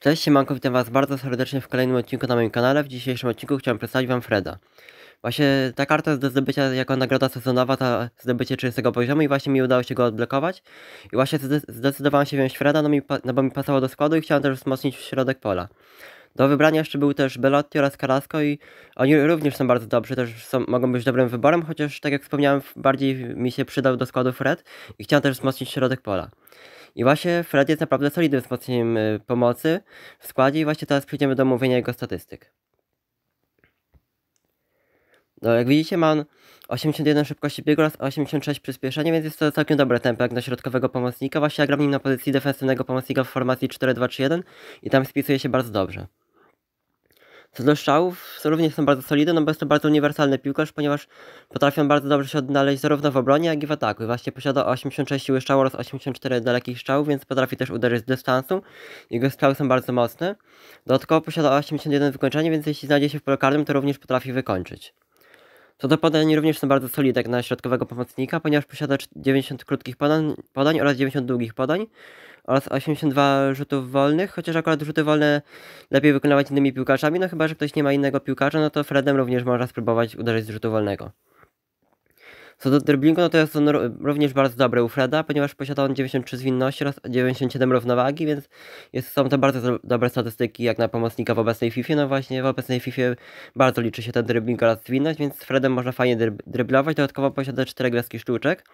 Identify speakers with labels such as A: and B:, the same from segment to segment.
A: Cześć, siemanko, witam was bardzo serdecznie w kolejnym odcinku na moim kanale. W dzisiejszym odcinku chciałem przedstawić wam Freda. Właśnie ta karta jest do zdobycia jako nagroda sezonowa, ta zdobycie 30 poziomu i właśnie mi udało się go odblokować. I właśnie zdecydowałem się wziąć Freda, no, mi, no bo mi pasowało do składu i chciałem też wzmocnić środek pola. Do wybrania jeszcze był też Belotti oraz Carrasco i oni również są bardzo dobrzy, też są, mogą być dobrym wyborem, chociaż tak jak wspomniałem, bardziej mi się przydał do składu Fred i chciałem też wzmocnić środek pola. I właśnie Fred jest naprawdę solidnym wzmocnieniem y, pomocy w składzie i właśnie teraz przejdziemy do omówienia jego statystyk. No, jak widzicie ma on 81 szybkości biegu oraz 86 przyspieszenie, więc jest to całkiem dobre tempo jak na środkowego pomocnika. Właśnie ja gram nim na pozycji defensywnego pomocnika w formacji 4-2-3-1 i tam spisuje się bardzo dobrze co do strzałów również są bardzo solidne, no bo jest to bardzo uniwersalny piłkarz, ponieważ potrafi on bardzo dobrze się odnaleźć zarówno w obronie, jak i w ataku. Właśnie posiada 86 siły strzału oraz 84 dalekich strzałów, więc potrafi też uderzyć z dystansu. Jego strzały są bardzo mocne. Dodatkowo posiada 81 wykończenie, więc jeśli znajdzie się w polu karnym, to również potrafi wykończyć. Co do podań również są bardzo solidne jak na środkowego pomocnika, ponieważ posiada 90 krótkich podań, podań oraz 90 długich podań oraz 82 rzutów wolnych, chociaż akurat rzuty wolne lepiej wykonywać innymi piłkarzami, no chyba, że ktoś nie ma innego piłkarza, no to Fredem również można spróbować uderzyć z rzutu wolnego. Co do dribblingu, no to jest on również bardzo dobry u Freda, ponieważ posiada on 93 zwinności oraz 97 równowagi, więc jest, są to bardzo dobre statystyki jak na pomocnika w obecnej FIFA. No właśnie w obecnej FIFA bardzo liczy się ten dribbling oraz zwinność, więc z Fredem można fajnie dryb dryblować. Dodatkowo posiada 4 gwiazdki sztuczek.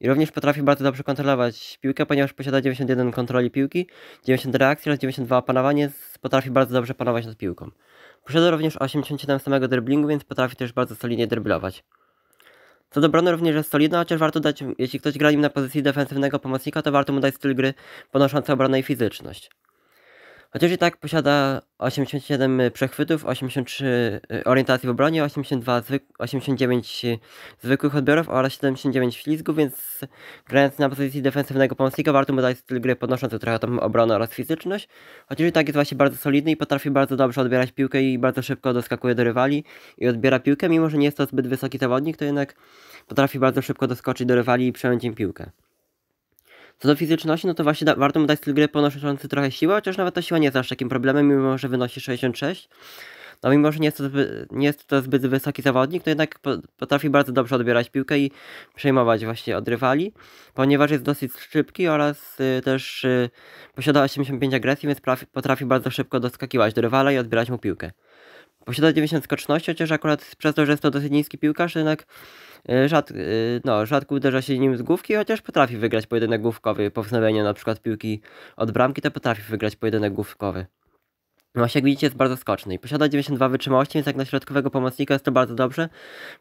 A: I również potrafi bardzo dobrze kontrolować piłkę, ponieważ posiada 91 kontroli piłki, 90 reakcji oraz 92 panowanie, potrafi bardzo dobrze panować nad piłką. Posiada również 87 samego driblingu, więc potrafi też bardzo solidnie driblować. Co do brony również jest solidna, chociaż warto dać, jeśli ktoś gra nim na pozycji defensywnego pomocnika, to warto mu dać styl gry ponoszący obronę i fizyczność. Chociaż i tak posiada 87 y, przechwytów, 83 y, orientacji w obronie, 82 zwyk 89 y, zwykłych odbiorów oraz 79 ślizgów, więc grając na pozycji defensywnego pomocnika warto mu dać styl gry podnoszący trochę tą obronę oraz fizyczność. Chociaż i tak jest właśnie bardzo solidny i potrafi bardzo dobrze odbierać piłkę i bardzo szybko doskakuje do rywali i odbiera piłkę, mimo że nie jest to zbyt wysoki zawodnik, to jednak potrafi bardzo szybko doskoczyć do rywali i przejąć im piłkę. Co do fizyczności, no to właśnie da, warto mu dać styl gry ponoszący trochę siłę, chociaż nawet ta siła nie jest aż takim problemem, mimo że wynosi 66. No mimo, że nie jest, to zbyt, nie jest to zbyt wysoki zawodnik, to jednak potrafi bardzo dobrze odbierać piłkę i przejmować właśnie od rywali, ponieważ jest dosyć szybki oraz y, też y, posiada 85 agresji, więc potrafi bardzo szybko doskakiwać do rywala i odbierać mu piłkę posiada 90 skoczności, chociaż akurat przez to, że jest to dosyć niski piłkarz, jednak y, rzad, y, no, rzadko uderza się nim z główki, chociaż potrafi wygrać pojedynek główkowy. Po wznowieniu na przykład piłki od bramki, to potrafi wygrać pojedynek główkowy. No właśnie jak widzicie jest bardzo skoczny i posiada 92 wytrzymałości, więc jak na środkowego pomocnika jest to bardzo dobrze,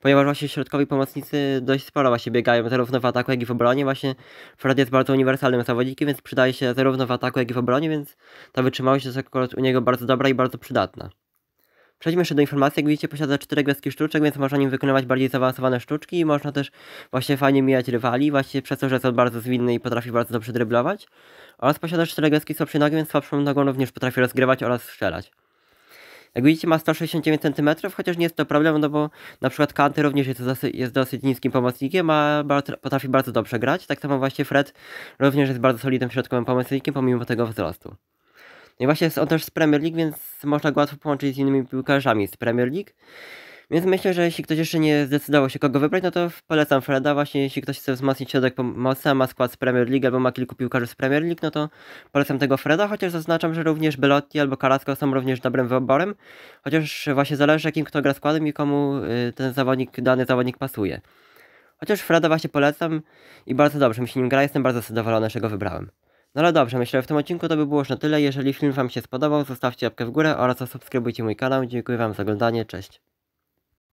A: ponieważ właśnie środkowi pomocnicy dość sporo właśnie biegają zarówno w ataku jak i w obronie. Właśnie Fred jest bardzo uniwersalnym zawodnikiem, więc przydaje się zarówno w ataku jak i w obronie, więc ta wytrzymałość jest akurat u niego bardzo dobra i bardzo przydatna. Przejdźmy jeszcze do informacji. Jak widzicie, posiada 4 gwiazdki sztuczek, więc można nim wykonywać bardziej zaawansowane sztuczki i można też właśnie fajnie mijać rywali, właśnie przez to, że jest bardzo zwinny i potrafi bardzo dobrze dryblować. Oraz posiada 4 gwiazdki słabszej nogi, więc słabszą nogą również potrafi rozgrywać oraz strzelać. Jak widzicie ma 169 cm, chociaż nie jest to problem, no bo na przykład Kanty również jest, dosyć, jest dosyć niskim pomocnikiem, a bardzo, potrafi bardzo dobrze grać. Tak samo właśnie Fred również jest bardzo solidnym środkowym pomocnikiem pomimo tego wzrostu. I właśnie jest on też z Premier League, więc można go łatwo połączyć z innymi piłkarzami z Premier League. Więc myślę, że jeśli ktoś jeszcze nie zdecydował się kogo wybrać, no to polecam Freda. Właśnie jeśli ktoś chce wzmocnić środek pomocy, ma skład z Premier League albo ma kilku piłkarzy z Premier League, no to polecam tego Freda, chociaż zaznaczam, że również Belotti albo Carrasco są również dobrym wyborem, chociaż właśnie zależy jakim kto gra składem i komu y, ten zawodnik, dany zawodnik pasuje. Chociaż Freda właśnie polecam i bardzo dobrze mi się nim gra, jestem bardzo zadowolony, że go wybrałem. No ale dobrze, myślę, że w tym odcinku to by było już na tyle. Jeżeli film Wam się spodobał, zostawcie łapkę w górę oraz zasubskrybujcie mój kanał. Dziękuję Wam za oglądanie, cześć.